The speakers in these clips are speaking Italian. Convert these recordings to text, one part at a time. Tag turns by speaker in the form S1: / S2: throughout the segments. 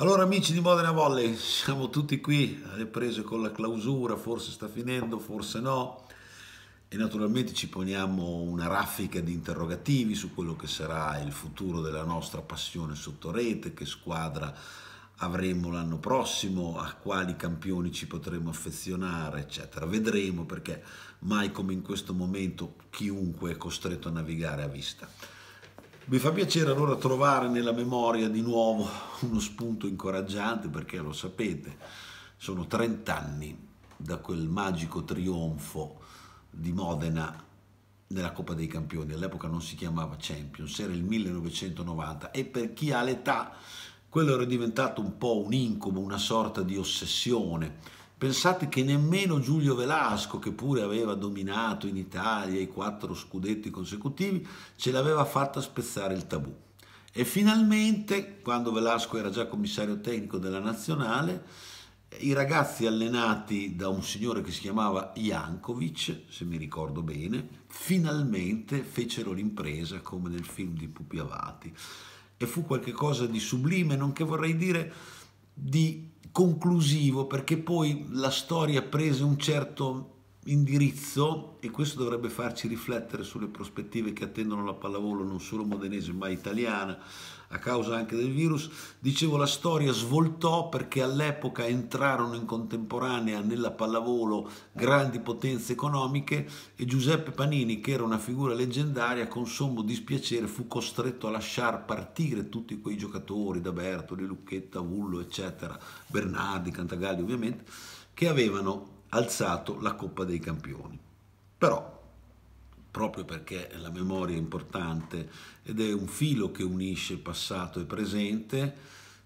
S1: Allora amici di Modena Volley, siamo tutti qui alle prese con la clausura, forse sta finendo, forse no, e naturalmente ci poniamo una raffica di interrogativi su quello che sarà il futuro della nostra passione sotto rete, che squadra avremo l'anno prossimo, a quali campioni ci potremo affezionare, eccetera. Vedremo perché mai come in questo momento chiunque è costretto a navigare a vista. Mi fa piacere allora trovare nella memoria di nuovo uno spunto incoraggiante perché lo sapete, sono 30 anni da quel magico trionfo di Modena nella Coppa dei Campioni, all'epoca non si chiamava Champions, era il 1990 e per chi ha l'età quello era diventato un po' un incubo, una sorta di ossessione Pensate che nemmeno Giulio Velasco, che pure aveva dominato in Italia i quattro scudetti consecutivi, ce l'aveva fatta spezzare il tabù. E finalmente, quando Velasco era già commissario tecnico della nazionale, i ragazzi allenati da un signore che si chiamava Jankovic, se mi ricordo bene, finalmente fecero l'impresa come nel film di Pupi Avati. E fu qualcosa di sublime, non che vorrei dire di conclusivo perché poi la storia prese un certo indirizzo e questo dovrebbe farci riflettere sulle prospettive che attendono la pallavolo non solo modenese ma italiana a causa anche del virus. Dicevo la storia svoltò perché all'epoca entrarono in contemporanea nella pallavolo grandi potenze economiche e Giuseppe Panini, che era una figura leggendaria, con sommo dispiacere fu costretto a lasciar partire tutti quei giocatori, da Bertoli, Lucchetta, Vullo, eccetera, Bernardi, Cantagalli ovviamente, che avevano alzato la Coppa dei Campioni. Però, proprio perché la memoria è importante ed è un filo che unisce passato e presente,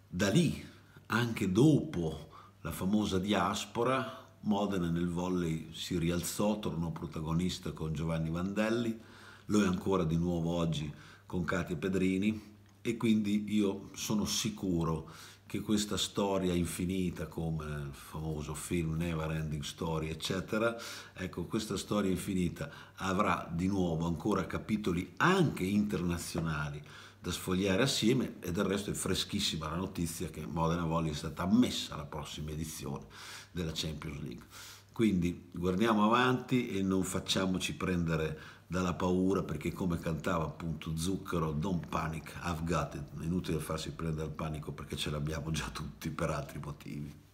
S1: da lì, anche dopo la famosa diaspora, Modena nel volley si rialzò, tornò protagonista con Giovanni Vandelli, lo è ancora di nuovo oggi con Katia Pedrini, e quindi io sono sicuro che questa storia infinita come il famoso film Never Ending Story eccetera ecco questa storia infinita avrà di nuovo ancora capitoli anche internazionali da sfogliare assieme e del resto è freschissima la notizia che Modena Volley è stata ammessa alla prossima edizione della Champions League quindi guardiamo avanti e non facciamoci prendere dalla paura perché come cantava appunto Zucchero, don't panic, I've got it, è inutile farsi prendere al panico perché ce l'abbiamo già tutti per altri motivi.